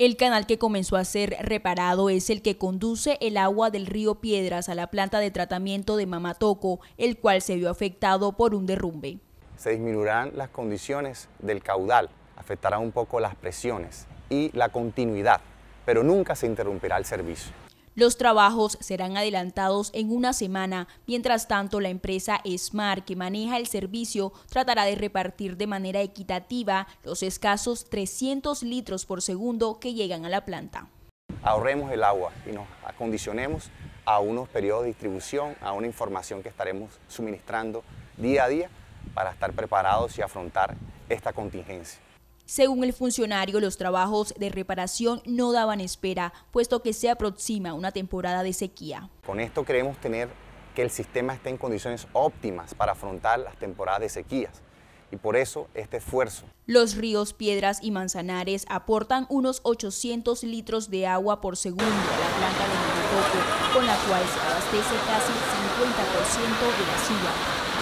El canal que comenzó a ser reparado es el que conduce el agua del río Piedras a la planta de tratamiento de Mamatoco, el cual se vio afectado por un derrumbe. Se disminuirán las condiciones del caudal, afectará un poco las presiones y la continuidad, pero nunca se interrumpirá el servicio. Los trabajos serán adelantados en una semana, mientras tanto la empresa Smart, que maneja el servicio, tratará de repartir de manera equitativa los escasos 300 litros por segundo que llegan a la planta. Ahorremos el agua y nos acondicionemos a unos periodos de distribución, a una información que estaremos suministrando día a día para estar preparados y afrontar esta contingencia. Según el funcionario, los trabajos de reparación no daban espera, puesto que se aproxima una temporada de sequía. Con esto queremos tener que el sistema esté en condiciones óptimas para afrontar las temporadas de sequías y por eso este esfuerzo. Los ríos Piedras y Manzanares aportan unos 800 litros de agua por segundo a la planta de con la cual se abastece casi el 50% de la ciudad.